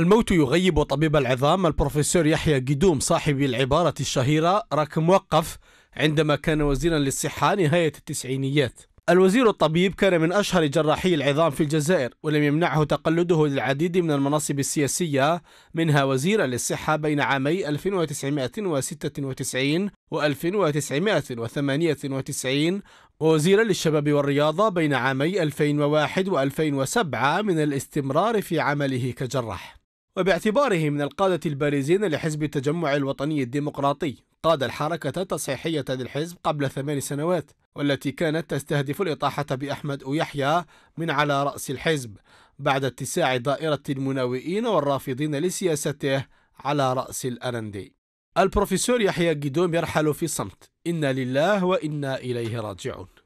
الموت يغيب طبيب العظام البروفيسور يحيى قدوم صاحب العبارة الشهيرة راك وقف عندما كان وزيرا للصحة نهاية التسعينيات الوزير الطبيب كان من أشهر جراحي العظام في الجزائر ولم يمنعه تقلده للعديد من المناصب السياسية منها وزيرا للصحة بين عامي 1996 و 1998 ووزيرا للشباب والرياضة بين عامي 2001 و 2007 من الاستمرار في عمله كجراح وباعتباره من القادة البارزين لحزب التجمع الوطني الديمقراطي قاد الحركة التصحيحية للحزب قبل ثمان سنوات والتي كانت تستهدف الإطاحة بأحمد يحيى من على رأس الحزب بعد اتساع دائرة المناوئين والرافضين لسياسته على رأس الأرندي البروفيسور يحيى قدوم يرحل في صمت إنا لله وإنا إليه راجعون